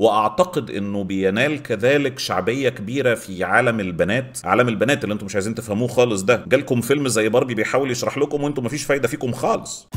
واعتقد انه بينال كذلك شعبيه كبيره في عالم البنات عالم البنات اللي انتم مش عايزين تفهموه خالص ده جالكم فيلم زي باربي بيحاول يشرح لكم وانتم مفيش فايده فيكم خالص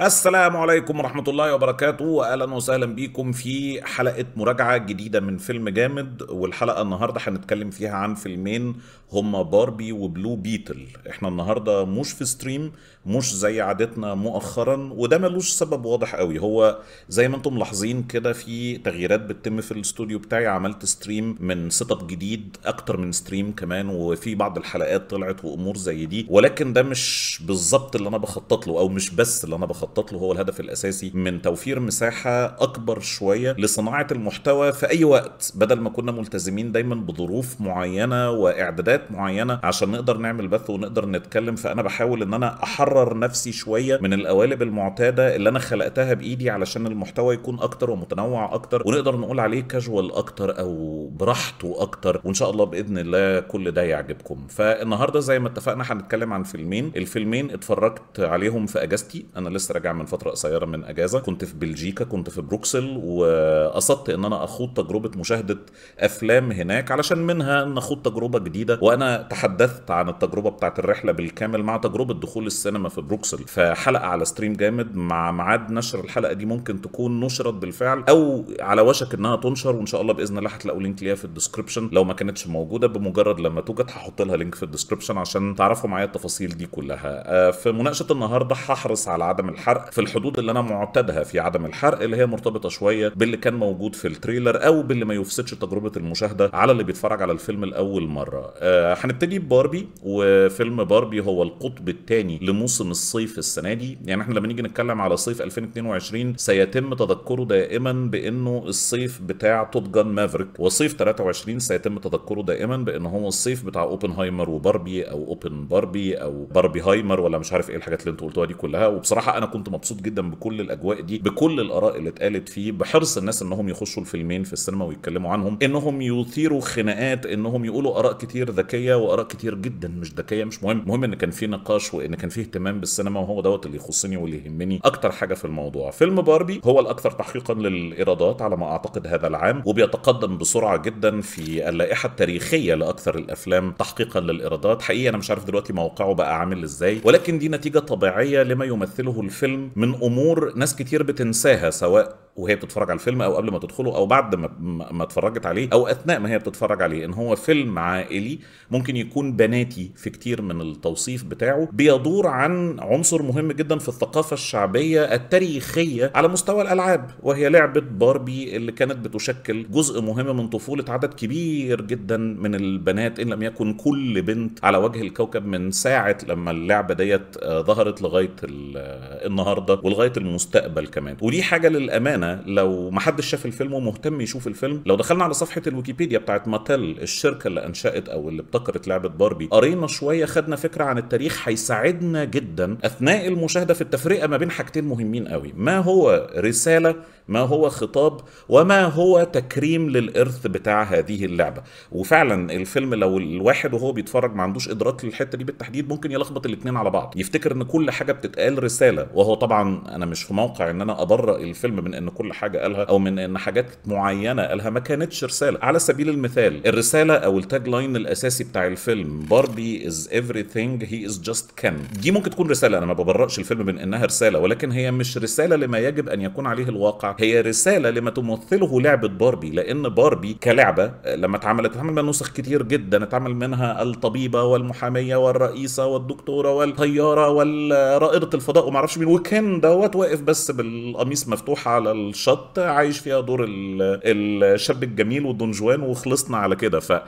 السلام عليكم ورحمة الله وبركاته وأهلا وسهلا بيكم في حلقة مراجعة جديدة من فيلم جامد والحلقة النهاردة هنتكلم فيها عن فيلمين هما باربي وبلو بيتل احنا النهاردة مش في ستريم مش زي عادتنا مؤخرا وده ملوش سبب واضح قوي هو زي ما انتم ملاحظين كده في تغييرات بتتم في الاستوديو بتاعي عملت ستريم من سيت اب جديد اكتر من ستريم كمان وفي بعض الحلقات طلعت وامور زي دي ولكن ده مش بالظبط اللي انا بخطط له او مش بس اللي انا بخطط له هو الهدف الاساسي من توفير مساحه اكبر شويه لصناعه المحتوى في اي وقت بدل ما كنا ملتزمين دايما بظروف معينه واعدادات معينه عشان نقدر نعمل بث ونقدر نتكلم فانا بحاول ان انا احرر احرر نفسي شويه من القوالب المعتاده اللي انا خلقتها بايدي علشان المحتوى يكون اكتر ومتنوع اكتر ونقدر نقول عليه كاجوال اكتر او براحته اكتر وان شاء الله باذن الله كل ده يعجبكم فالنهارده زي ما اتفقنا هنتكلم عن فيلمين الفيلمين اتفرجت عليهم في اجازتي انا لسه راجع من فتره قصيره من اجازه كنت في بلجيكا كنت في بروكسل وقصدت ان انا اخوض تجربه مشاهده افلام هناك علشان منها نخوض تجربه جديده وانا تحدثت عن التجربه بتاعت الرحله بالكامل مع تجربه دخول السينما في بروكسل فحلقه على ستريم جامد مع ميعاد نشر الحلقه دي ممكن تكون نشرت بالفعل او على وشك انها تنشر وان شاء الله باذن الله هتلاقوا لينك ليها في الديسكربشن لو ما كانتش موجوده بمجرد لما توجد هحط لها لينك في الديسكربشن عشان تعرفوا معايا التفاصيل دي كلها آه، في مناقشه النهارده هحرص على عدم الحرق في الحدود اللي انا معتادها في عدم الحرق اللي هي مرتبطه شويه باللي كان موجود في التريلر او باللي ما يفسدش تجربه المشاهده على اللي بيتفرج على الفيلم لاول مره آه، هنبتدي بباربي وفيلم باربي هو القطب الثاني لمو موسم الصيف السنه دي يعني احنا لما نيجي نتكلم على صيف 2022 سيتم تذكره دائما بانه الصيف بتاع توب جان مافريك وصيف 23 سيتم تذكره دائما بان هو الصيف بتاع اوبنهايمر وباربي او اوبن باربي او باربي هايمر ولا مش عارف ايه الحاجات اللي انتوا قلتوها دي كلها وبصراحه انا كنت مبسوط جدا بكل الاجواء دي بكل الاراء اللي اتقالت فيه بحرص الناس انهم يخشوا الفيلمين في السينما ويتكلموا عنهم انهم يثيروا خناقات انهم يقولوا اراء كتير ذكيه واراء كتير جدا مش ذكيه مش مهم المهم ان كان في نقاش وان كان فيه اهتمام بالسينما وهو دوت اللي يخصني واللي يهمني اكتر حاجه في الموضوع فيلم باربي هو الاكثر تحقيقا للايرادات على ما اعتقد هذا العام وبيتقدم بسرعه جدا في اللائحه التاريخيه لاكثر الافلام تحقيقا للايرادات حقيقي انا مش عارف دلوقتي موقعه بقى عامل ازاي ولكن دي نتيجه طبيعيه لما يمثله الفيلم من امور ناس كتير بتنساها سواء وهي بتتفرج على الفيلم او قبل ما تدخله او بعد ما ما اتفرجت عليه او اثناء ما هي بتتفرج عليه ان هو فيلم عائلي ممكن يكون بناتي في كتير من التوصيف بتاعه بيدور عن عنصر مهم جدا في الثقافة الشعبية التاريخية على مستوى الألعاب وهي لعبة باربي اللي كانت بتشكل جزء مهم من طفولة عدد كبير جدا من البنات إن لم يكن كل بنت على وجه الكوكب من ساعة لما اللعبة ديت آه، ظهرت لغاية آه، النهاردة ولغاية المستقبل كمان ودي حاجة للأمانة لو محدش شاف الفيلم ومهتم يشوف الفيلم لو دخلنا على صفحة الويكيبيديا بتاعت ماتل الشركة اللي أنشأت أو اللي ابتكرت لعبة باربي قرينا شوية خدنا فكرة عن التاريخ هيساعدنا جدا جدا اثناء المشاهده في التفرقه ما بين حاجتين مهمين قوي ما هو رساله ما هو خطاب وما هو تكريم للإرث بتاع هذه اللعبة وفعلا الفيلم لو الواحد وهو بيتفرج ما عندوش إدراك للحتة دي بالتحديد ممكن يلخبط الاثنين على بعض يفتكر إن كل حاجة بتتقال رسالة وهو طبعا أنا مش في موقع إن أنا أبرأ الفيلم من إن كل حاجة قالها أو من إن حاجات معينة قالها ما كانتش رسالة على سبيل المثال الرسالة أو التاج لاين الأساسي بتاع الفيلم باربي از everything هي از جاست كان دي ممكن تكون رسالة أنا ما ببرأش الفيلم من إنها رسالة ولكن هي مش رسالة لما يجب أن يكون عليه الواقع هي رساله لما تمثله لعبه باربي لان باربي كلعبه لما اتعملت اتعمل منها نسخ كتير جدا اتعمل منها الطبيبه والمحاميه والرئيسه والدكتوره والطياره والرائده الفضاء وما اعرفش مين وكان دوت واقف بس بالقميص مفتوح على الشط عايش فيها دور الشاب الجميل والدونجوان وخلصنا على كده ف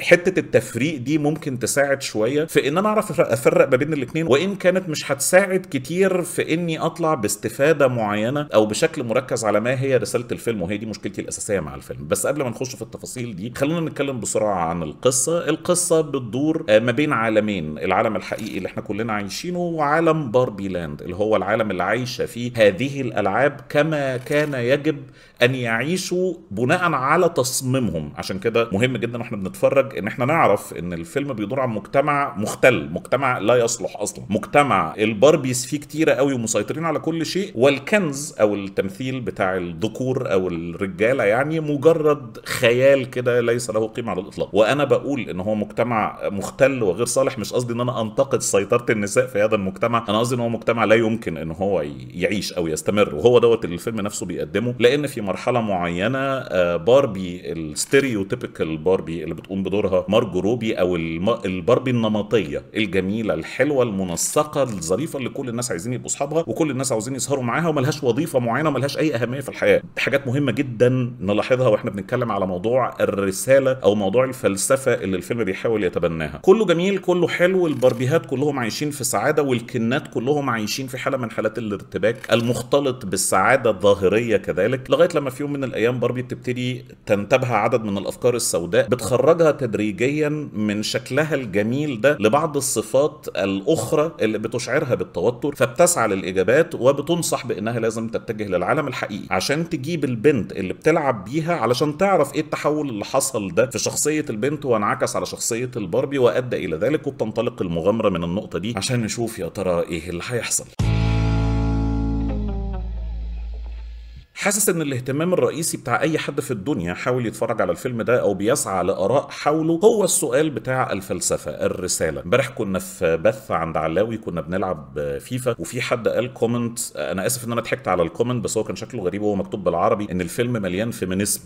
حته التفريق دي ممكن تساعد شويه في ان انا اعرف افرق ما بين الاثنين وان كانت مش هتساعد كتير في اني اطلع باستفاده معينه او بشكل مركب ركز على ما هي رساله الفيلم وهي دي مشكلتي الاساسيه مع الفيلم بس قبل ما نخش في التفاصيل دي خلونا نتكلم بسرعه عن القصه القصه بتدور آه، ما بين عالمين العالم الحقيقي اللي احنا كلنا عايشينه وعالم باربي لاند اللي هو العالم اللي عايشه فيه هذه الالعاب كما كان يجب ان يعيشوا بناء على تصميمهم عشان كده مهم جدا واحنا بنتفرج ان احنا نعرف ان الفيلم بيدور عن مجتمع مختل مجتمع لا يصلح اصلا مجتمع الباربيز فيه كتيره قوي ومسيطرين على كل شيء والكنز او التمثيل التمثيل بتاع الذكور او الرجاله يعني مجرد خيال كده ليس له قيمه على الاطلاق وانا بقول ان هو مجتمع مختل وغير صالح مش قصدي ان انا انتقد سيطره النساء في هذا المجتمع انا قصدي ان هو مجتمع لا يمكن ان هو يعيش او يستمر وهو دوت اللي الفيلم نفسه بيقدمه لان في مرحله معينه آه، باربي الستيريوتيبيكال باربي اللي بتقوم بدورها مارجو روبي او الباربي النمطيه الجميله الحلوه المنسقه الظريفه اللي كل الناس عايزين يبقوا اصحابها وكل الناس عاوزين يسهروا معاها وملهاش وظيفه معينه وملهاش اي اهميه في الحياه حاجات مهمه جدا نلاحظها واحنا بنتكلم على موضوع الرساله او موضوع الفلسفه اللي الفيلم بيحاول يتبناها كله جميل كله حلو الباربيهات كلهم عايشين في سعاده والكنات كلهم عايشين في حاله من حالات الارتباك المختلط بالسعاده الظاهريه كذلك لغايه لما في يوم من الايام باربي بتبتدي تنتابها عدد من الافكار السوداء بتخرجها تدريجيا من شكلها الجميل ده لبعض الصفات الاخرى اللي بتشعرها بالتوتر فبتسعى للاجابات وبتنصح بانها لازم تتجه للعالم العالم الحقيقي عشان تجيب البنت اللي بتلعب بيها علشان تعرف ايه التحول اللي حصل ده في شخصيه البنت وانعكس على شخصيه الباربي وادى الى ذلك وبتنطلق المغامره من النقطه دي عشان نشوف يا ترى ايه اللي هيحصل حاسس ان الاهتمام الرئيسي بتاع اي حد في الدنيا حاول يتفرج على الفيلم ده او بيسعى لاراء حوله هو السؤال بتاع الفلسفه الرساله امبارح كنا في بث عند علاوي كنا بنلعب فيفا وفي حد قال كومنت انا اسف ان انا ضحكت على الكومنت بس هو كان شكله غريب وهو مكتوب بالعربي ان الفيلم مليان فيمينيزم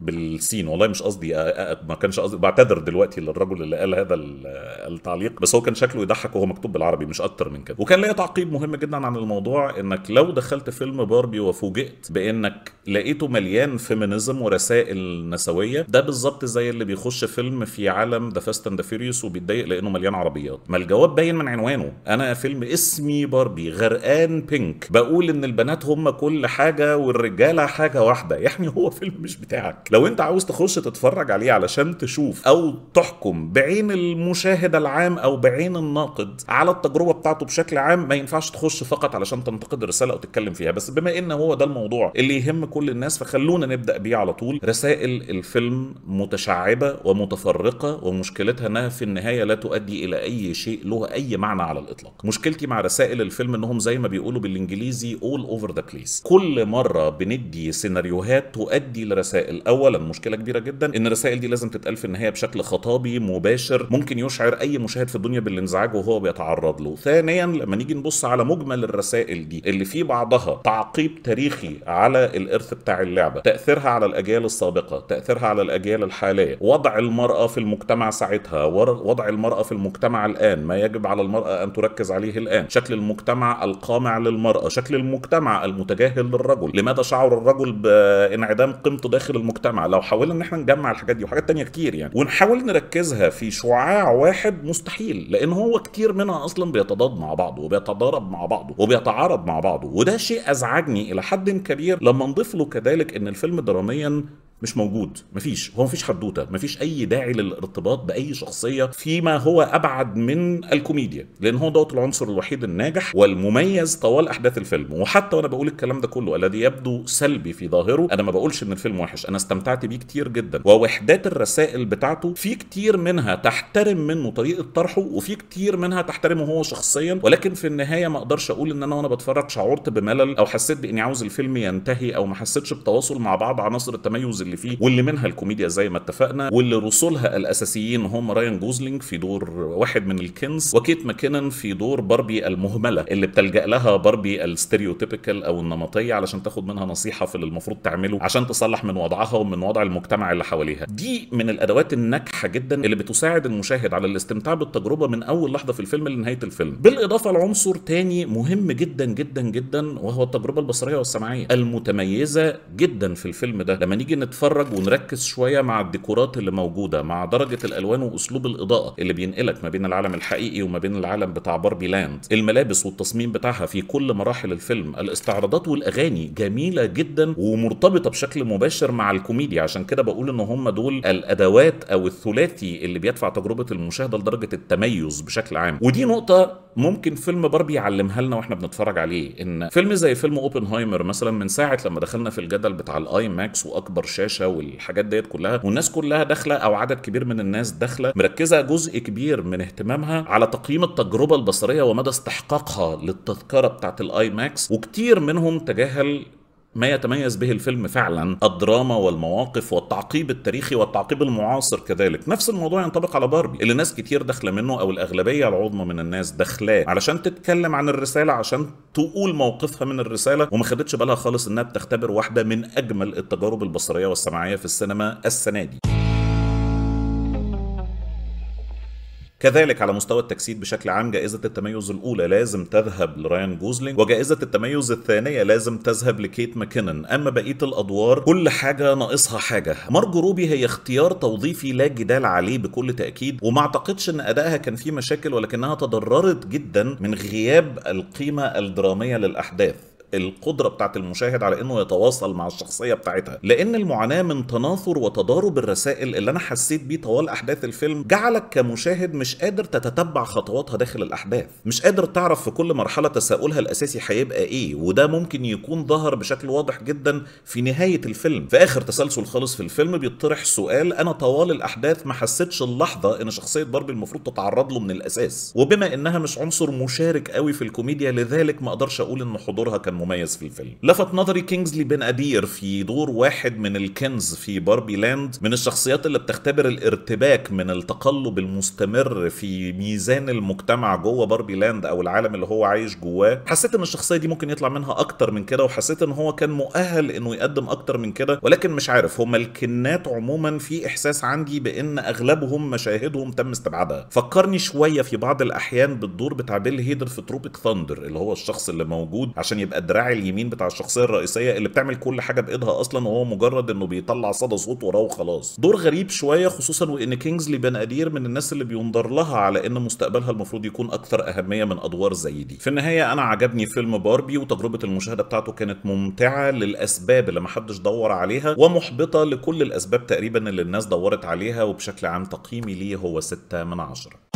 بالسين والله مش قصدي آه، آه، آه، ما كانش قصدي بعتذر دلوقتي للرجل اللي قال هذا التعليق بس هو كان شكله يضحك وهو مكتوب بالعربي مش اكتر من كده وكان ليا تعقيب مهم جدا عن الموضوع انك لو دخلت فيلم باربي وفوجئت بانك لقيته مليان فيمينيزم ورسائل نسويه ده بالظبط زي اللي بيخش فيلم في عالم ذا فاست اند فيريوس وبيتضايق لانه مليان عربيات ما الجواب باين من عنوانه انا فيلم اسمي باربي غرقان بينك بقول ان البنات هم كل حاجه والرجاله حاجه واحده يعني هو فيلم مش بتاعك لو انت عاوز تخش تتفرج عليه علشان تشوف او تحكم بعين المشاهد العام او بعين الناقد على التجربه بتاعته بشكل عام ما ينفعش تخش فقط علشان تنتقد الرساله او تتكلم فيها بس بما ان هو ده الموضوع اللي يهم كل الناس فخلونا نبدا بيه على طول رسائل الفيلم متشعبه ومتفرقه ومشكلتها انها في النهايه لا تؤدي الى اي شيء له اي معنى على الاطلاق مشكلتي مع رسائل الفيلم انهم زي ما بيقولوا بالانجليزي all over the place كل مره بندي سيناريوهات تؤدي لرسائل او اولا مشكله كبيره جدا ان الرسائل دي لازم تتقال في النهايه بشكل خطابي مباشر ممكن يشعر اي مشاهد في الدنيا بالانزعاج وهو بيتعرض له ثانيا لما نيجي نبص على مجمل الرسائل دي اللي في بعضها تعقيب تاريخي على الارث بتاع اللعبه تاثيرها على الاجيال السابقه تاثيرها على الاجيال الحاليه وضع المراه في المجتمع ساعتها وضع المراه في المجتمع الان ما يجب على المراه ان تركز عليه الان شكل المجتمع القامع للمراه شكل المجتمع المتجاهل للرجل لماذا شعر الرجل بانعدام قيمته داخل المجتمع المجتمع لو حاولنا ان احنا نجمع الحاجات دي وحاجات تانية كتير يعني ونحاول نركزها في شعاع واحد مستحيل لان هو كتير منها اصلا بيتضاد مع بعضه وبيتضارب مع بعضه وبيتعارض مع بعضه وده شيء ازعجني الى حد كبير لما نضيف له كذلك ان الفيلم دراميا مش موجود مفيش هو مفيش حدوته مفيش اي داعي للارتباط باي شخصيه فيما هو ابعد من الكوميديا لان هو دوت العنصر الوحيد الناجح والمميز طوال احداث الفيلم وحتى وانا بقول الكلام ده كله الذي يبدو سلبي في ظاهره انا ما بقولش ان الفيلم وحش انا استمتعت بيه كتير جدا ووحدات الرسائل بتاعته في كتير منها تحترم منه طريقه طرحه وفي كتير منها تحترمه هو شخصيا ولكن في النهايه ما اقدرش اقول ان انا وانا بتفرج شعرت بملل او حسيت باني عاوز الفيلم ينتهي او ما حسيتش بتواصل مع بعض عناصر التميز اللي فيه واللي منها الكوميديا زي ما اتفقنا واللي رسولها الاساسيين هم رايان جوزلينج في دور واحد من الكنز وكيت ماكينن في دور باربي المهمله اللي بتلجا لها باربي الستيريوتيبيكال او النمطيه علشان تاخد منها نصيحه في اللي المفروض تعمله عشان تصلح من وضعها ومن وضع المجتمع اللي حواليها دي من الادوات الناجحه جدا اللي بتساعد المشاهد على الاستمتاع بالتجربه من اول لحظه في الفيلم لنهايه الفيلم بالاضافه لعنصر تاني مهم جدا جدا جدا وهو التجربه البصريه والسمعيه المتميزه جدا في الفيلم ده لما نيجي نتف نتفرج ونركز شويه مع الديكورات اللي موجوده مع درجه الالوان واسلوب الاضاءه اللي بينقلك ما بين العالم الحقيقي وما بين العالم بتاع باربي لاند الملابس والتصميم بتاعها في كل مراحل الفيلم الاستعراضات والاغاني جميله جدا ومرتبطه بشكل مباشر مع الكوميديا عشان كده بقول ان هم دول الادوات او الثلاثي اللي بيدفع تجربه المشاهده لدرجه التميز بشكل عام ودي نقطه ممكن فيلم باربي يعلمها لنا واحنا بنتفرج عليه ان فيلم زي فيلم اوبنهايمر مثلا من ساعه لما دخلنا في الجدل بتاع الاي ماكس واكبر شاشه والحاجات ديت كلها والناس كلها داخله او عدد كبير من الناس داخله مركزه جزء كبير من اهتمامها على تقييم التجربه البصريه ومدى استحقاقها للتذكره بتاعت الاي ماكس وكتير منهم تجاهل ما يتميز به الفيلم فعلا الدراما والمواقف والتعقيب التاريخي والتعقيب المعاصر كذلك نفس الموضوع ينطبق على باربي اللي ناس كتير داخله منه او الاغلبيه العظمى من الناس داخلاه علشان تتكلم عن الرساله عشان تقول موقفها من الرساله وما خدتش بالها خالص انها بتختبر واحده من اجمل التجارب البصريه والسمعيه في السينما السنه دي كذلك على مستوى التجسيد بشكل عام جائزة التميز الأولى لازم تذهب لرايان جوزلينج وجائزة التميز الثانية لازم تذهب لكيت ماكينن أما بقية الأدوار كل حاجة ناقصها حاجة مارجو روبي هي اختيار توظيفي لا جدال عليه بكل تأكيد وما أعتقدش أن أدائها كان فيه مشاكل ولكنها تضررت جدا من غياب القيمة الدرامية للأحداث القدره بتاعت المشاهد على انه يتواصل مع الشخصيه بتاعتها لان المعاناه من تناثر وتضارب الرسائل اللي انا حسيت بيه طوال احداث الفيلم جعلك كمشاهد مش قادر تتتبع خطواتها داخل الاحداث مش قادر تعرف في كل مرحله تساؤلها الاساسي هيبقى ايه وده ممكن يكون ظهر بشكل واضح جدا في نهايه الفيلم في اخر تسلسل خالص في الفيلم بيطرح سؤال انا طوال الاحداث ما حسيتش اللحظه ان شخصيه باربي المفروض تتعرض له من الاساس وبما انها مش عنصر مشارك قوي في الكوميديا لذلك ما اقدرش اقول ان حضورها كان مميز في الفيلم لفت نظري كينجزلي بن أدير في دور واحد من الكنز في باربي لاند من الشخصيات اللي بتختبر الارتباك من التقلب المستمر في ميزان المجتمع جوه باربي لاند او العالم اللي هو عايش جواه حسيت ان الشخصيه دي ممكن يطلع منها اكتر من كده وحسيت ان هو كان مؤهل انه يقدم اكتر من كده ولكن مش عارف هما الكنات عموما في احساس عندي بان اغلبهم مشاهدهم تم استبعادها فكرني شويه في بعض الاحيان بالدور بتاع بيل هيدر في تروبيك ثاندر اللي هو الشخص اللي موجود عشان يبقى الدراع اليمين بتاع الشخصيه الرئيسيه اللي بتعمل كل حاجه بايدها اصلا وهو مجرد انه بيطلع صدى صوت وراه وخلاص دور غريب شويه خصوصا وان كينجزلي بن ادير من الناس اللي بينظر لها على ان مستقبلها المفروض يكون اكثر اهميه من ادوار زي دي في النهايه انا عجبني فيلم باربي وتجربه المشاهده بتاعته كانت ممتعه للاسباب اللي محدش دور عليها ومحبطه لكل الاسباب تقريبا اللي الناس دورت عليها وبشكل عام تقييمي ليه هو 6 من 10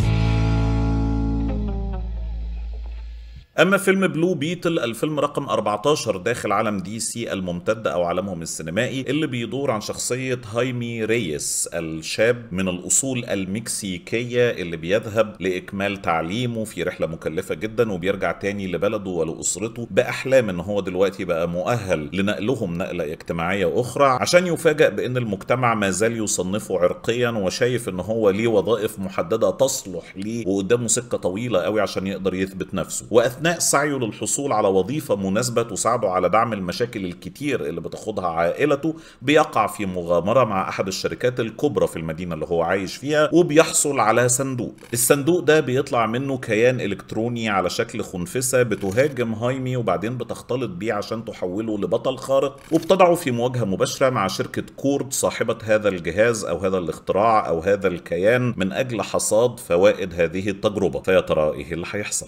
اما فيلم بلو بيتل الفيلم رقم 14 داخل عالم دي سي الممتد او عالمهم السينمائي اللي بيدور عن شخصيه هايمي ريس الشاب من الاصول المكسيكيه اللي بيذهب لاكمال تعليمه في رحله مكلفه جدا وبيرجع تاني لبلده ولاسرته باحلام ان هو دلوقتي بقى مؤهل لنقلهم نقله اجتماعيه اخرى عشان يفاجأ بان المجتمع ما زال يصنفه عرقيا وشايف ان هو ليه وظائف محدده تصلح ليه وقدامه سكه طويله قوي عشان يقدر يثبت نفسه واثناء أثناء سعيه للحصول على وظيفة مناسبة تساعده على دعم المشاكل الكتير اللي بتخوضها عائلته بيقع في مغامرة مع أحد الشركات الكبرى في المدينة اللي هو عايش فيها وبيحصل على صندوق الصندوق ده بيطلع منه كيان إلكتروني على شكل خنفسة بتهاجم هايمي وبعدين بتختلط بيه عشان تحوله لبطل خارق وبتضعه في مواجهة مباشرة مع شركة كورد صاحبة هذا الجهاز أو هذا الاختراع أو هذا الكيان من أجل حصاد فوائد هذه التجربة فيا ترى إيه اللي هيحصل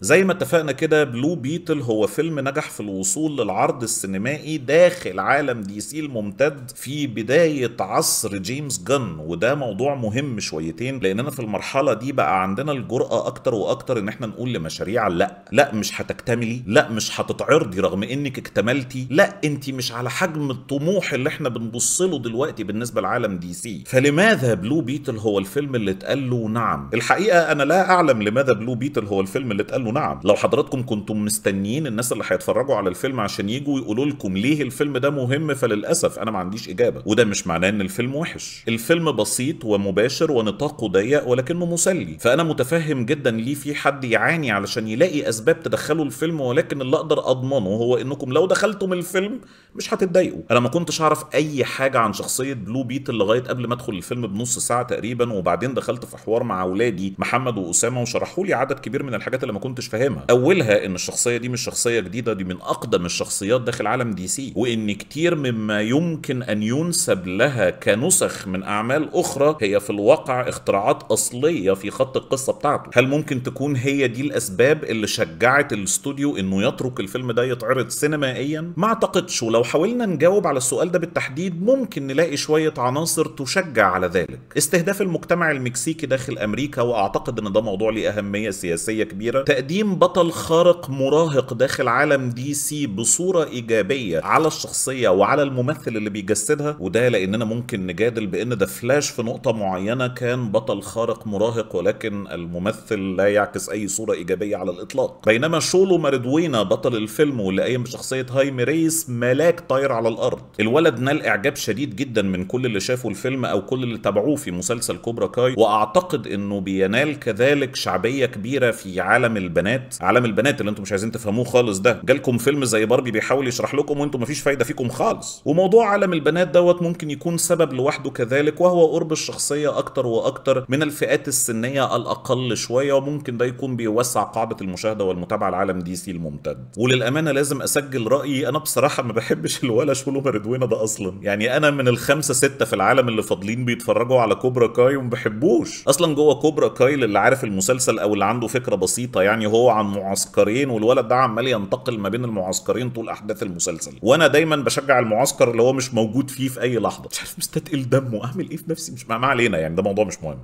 زي ما اتفقنا كده بلو بيتل هو فيلم نجح في الوصول للعرض السينمائي داخل عالم دي سي الممتد في بداية عصر جيمس جن وده موضوع مهم شويتين لأننا في المرحلة دي بقى عندنا الجرأة أكتر وأكتر إن احنا نقول لمشاريع لا لا مش هتكتملي لا مش هتتعرضي رغم إنك اكتملتي لا أنت مش على حجم الطموح اللي احنا بنبص له دلوقتي بالنسبة لعالم دي سي فلماذا بلو بيتل هو الفيلم اللي اتقال له نعم الحقيقة أنا لا أعلم لماذا بلو بيتل هو الفيلم اللي انه نعم لو حضراتكم كنتم مستنيين الناس اللي هيتفرجوا على الفيلم عشان يجوا يقولوا لكم ليه الفيلم ده مهم فللاسف انا ما عنديش اجابه وده مش معناه ان الفيلم وحش الفيلم بسيط ومباشر ونطاقه ضيق ولكنه مسلي فانا متفهم جدا ليه في حد يعاني علشان يلاقي اسباب تدخله الفيلم ولكن اللي اقدر اضمنه هو انكم لو دخلتم الفيلم مش هتتضايقوا انا ما كنتش اعرف اي حاجه عن شخصيه بلو بيت لغايه قبل ما ادخل الفيلم بنص ساعه تقريبا وبعدين دخلت في حوار مع اولادي محمد واسامه وشرحوا لي عدد كبير من الحاجات اللي ما كنت كنتش فاهمها اولها ان الشخصيه دي مش شخصيه جديده دي من اقدم الشخصيات داخل عالم دي سي وان كتير مما يمكن ان ينسب لها كنسخ من اعمال اخرى هي في الواقع اختراعات اصليه في خط القصه بتاعته هل ممكن تكون هي دي الاسباب اللي شجعت الاستوديو انه يترك الفيلم ده يتعرض سينمائيا ما اعتقدش ولو حاولنا نجاوب على السؤال ده بالتحديد ممكن نلاقي شويه عناصر تشجع على ذلك استهداف المجتمع المكسيكي داخل امريكا واعتقد ان ده موضوع ليه اهميه سياسيه كبيره تقديم بطل خارق مراهق داخل عالم دي سي بصورة إيجابية على الشخصية وعلى الممثل اللي بيجسدها وده لأننا ممكن نجادل بأن ده فلاش في نقطة معينة كان بطل خارق مراهق ولكن الممثل لا يعكس أي صورة إيجابية على الإطلاق بينما شولو ماردوينا بطل الفيلم واللي قايم بشخصية هاي ريس ملاك طاير على الأرض الولد نال إعجاب شديد جدا من كل اللي شافوا الفيلم أو كل اللي تابعوه في مسلسل كوبرا كاي وأعتقد أنه بينال كذلك شعبية كبيرة في عالم الب... البنات عالم البنات اللي انتم مش عايزين تفهموه خالص ده جالكم فيلم زي باربي بيحاول يشرح لكم وانتم مفيش فايده فيكم خالص وموضوع عالم البنات دوت ممكن يكون سبب لوحده كذلك وهو قرب الشخصيه اكتر واكتر من الفئات السنيه الاقل شويه وممكن ده يكون بيوسع قاعده المشاهده والمتابعه لعالم دي سي الممتد وللامانه لازم اسجل رايي انا بصراحه ما بحبش الولا شولوما رضوانه ده اصلا يعني انا من الخمسه سته في العالم اللي فاضلين بيتفرجوا على كوبرا كاي وما بحبوش اصلا جوه كوبرا كاي اللي عارف المسلسل او اللي عنده فكره بسيطه يعني يعني هو عن معسكرين والولد ده عمال ينتقل ما بين المعسكرين طول احداث المسلسل وانا دايما بشجع المعسكر اللي هو مش موجود فيه في اي لحظه مش عارف مستتقل دمه اعمل ايه في نفسي مش ما علينا يعني ده موضوع مش مهم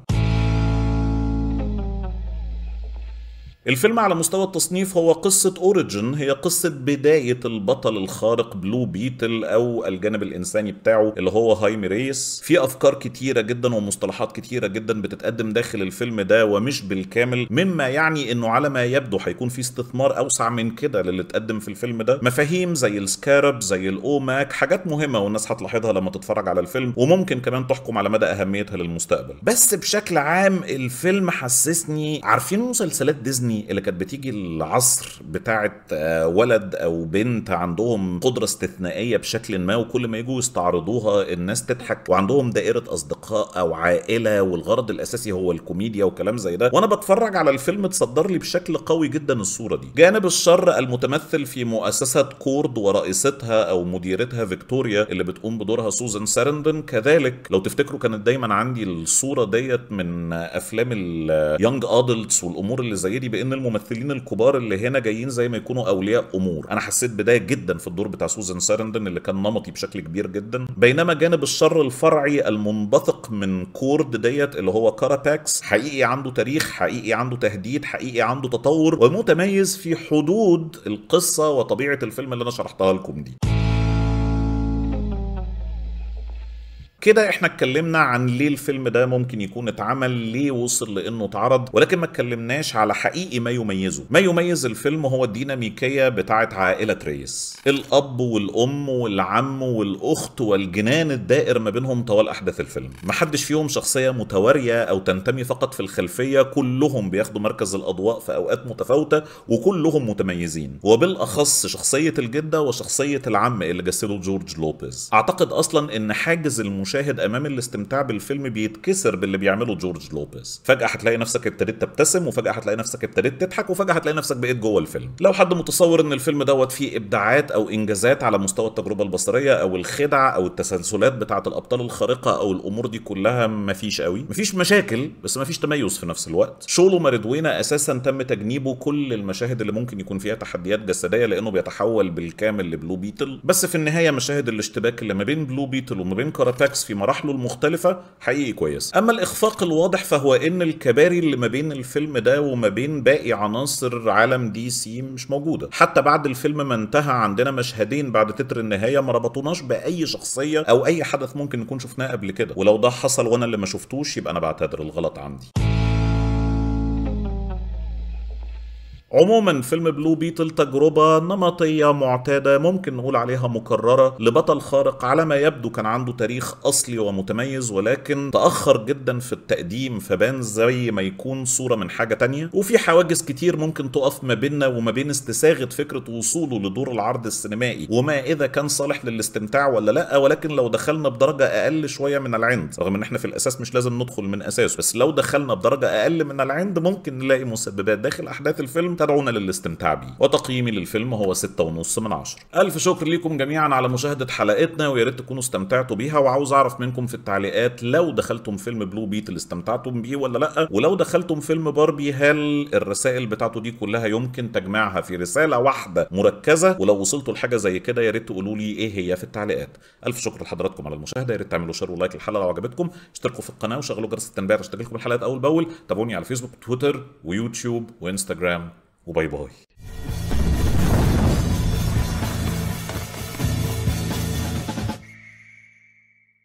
الفيلم على مستوى التصنيف هو قصة أوريجن هي قصة بداية البطل الخارق بلو بيتل أو الجانب الإنساني بتاعه اللي هو هايمي ريس في أفكار كتيرة جدا ومصطلحات كتيرة جدا بتتقدم داخل الفيلم ده ومش بالكامل مما يعني أنه على ما يبدو هيكون في استثمار أوسع من كده للي اتقدم في الفيلم ده مفاهيم زي السكارب زي الأوماك حاجات مهمة والناس هتلاحظها لما تتفرج على الفيلم وممكن كمان تحكم على مدى أهميتها للمستقبل بس بشكل عام الفيلم حسسني عارفين مسلسلات ديزني ديزني اللي كانت بتيجي العصر بتاعه آه، ولد او بنت عندهم قدره استثنائيه بشكل ما وكل ما يجوا يستعرضوها الناس تضحك وعندهم دائره اصدقاء او عائله والغرض الاساسي هو الكوميديا وكلام زي ده وانا بتفرج على الفيلم تصدر لي بشكل قوي جدا الصوره دي جانب الشر المتمثل في مؤسسه كورد ورئيستها او مديرتها فيكتوريا اللي بتقوم بدورها سوزان سارندن كذلك لو تفتكروا كانت دايما عندي الصوره ديت من افلام اليانج ادلتس آه، والامور اللي زي دي ان الممثلين الكبار اللي هنا جايين زي ما يكونوا اولياء امور انا حسيت بدايه جدا في الدور بتاع سوزان سارندن اللي كان نمطي بشكل كبير جدا بينما جانب الشر الفرعي المنبثق من كورد ديت اللي هو كاراباكس حقيقي عنده تاريخ حقيقي عنده تهديد حقيقي عنده تطور ومتميز في حدود القصه وطبيعه الفيلم اللي انا شرحتها لكم دي كده احنا اتكلمنا عن ليه الفيلم ده ممكن يكون اتعمل ليه وصل لانه اتعرض ولكن ما اتكلمناش على حقيقي ما يميزه ما يميز الفيلم هو الديناميكيه بتاعه عائله ريس الاب والام والعم والاخت والجنان الدائر ما بينهم طوال احداث الفيلم محدش فيهم شخصيه متواريه او تنتمي فقط في الخلفيه كلهم بياخدوا مركز الاضواء في اوقات متفاوته وكلهم متميزين وبالاخص شخصيه الجده وشخصيه العم اللي جسده جورج لوبيز اعتقد اصلا ان حاجز المش المشاهد امام الاستمتاع بالفيلم بيتكسر باللي بيعمله جورج لوبيز فجاه هتلاقي نفسك ابتديت تبتسم وفجاه هتلاقي نفسك ابتديت تضحك وفجاه هتلاقي نفسك بقيت جوه الفيلم لو حد متصور ان الفيلم دوت فيه ابداعات او انجازات على مستوى التجربه البصريه او الخدع او التسلسلات بتاعه الابطال الخارقه او الامور دي كلها مفيش قوي مفيش مشاكل بس مفيش تميز في نفس الوقت شولو ماردوينا اساسا تم تجنيبه كل المشاهد اللي ممكن يكون فيها تحديات جسديه لانه بيتحول بالكامل لبلو بيتل بس في النهايه مشاهد الاشتباك اللي ما بين بلو بيتل وما بين كاراتاكس في مراحله المختلفه حقيقي كويس اما الاخفاق الواضح فهو ان الكباري اللي ما بين الفيلم ده وما بين باقي عناصر عالم دي سي مش موجوده حتى بعد الفيلم ما انتهى عندنا مشهدين بعد تتر النهايه ما ربطوناش باي شخصيه او اي حدث ممكن نكون شفناه قبل كده ولو ده حصل وانا اللي ما شفتوش يبقى انا بعتذر الغلط عندي عموما فيلم بلو بيتل تجربة نمطية معتادة ممكن نقول عليها مكررة لبطل خارق على ما يبدو كان عنده تاريخ أصلي ومتميز ولكن تأخر جدا في التقديم فبان زي ما يكون صورة من حاجة تانية وفي حواجز كتير ممكن تقف ما بيننا وما بين استساغة فكرة وصوله لدور العرض السينمائي وما إذا كان صالح للاستمتاع ولا لأ ولكن لو دخلنا بدرجة أقل شوية من العند رغم إن إحنا في الأساس مش لازم ندخل من أساسه بس لو دخلنا بدرجة أقل من العند ممكن نلاقي مسببات داخل أحداث الفيلم تدعونا للاستمتاع بيه وتقييمي للفيلم هو 6.5 من 10 ألف شكر لكم جميعا على مشاهدة حلقتنا ويا ريت تكونوا استمتعتوا بيها وعاوز أعرف منكم في التعليقات لو دخلتم فيلم بلو بيت اللي استمتعتم بيه ولا لأ ولو دخلتم فيلم باربي هل الرسائل بتاعته دي كلها يمكن تجمعها في رسالة واحدة مركزة ولو وصلتوا لحاجة زي كده يا ريت تقولوا لي إيه هي في التعليقات ألف شكر لحضراتكم على المشاهدة يا ريت تعملوا شير ولايك للحلقة لو عجبتكم اشتركوا في القناة وشغلوا جرس التنبيه عشان تجيلكم الحلقات أول بأول تابعوني على فيسبوك تويتر ويوتيوب وانستجرام وباي باي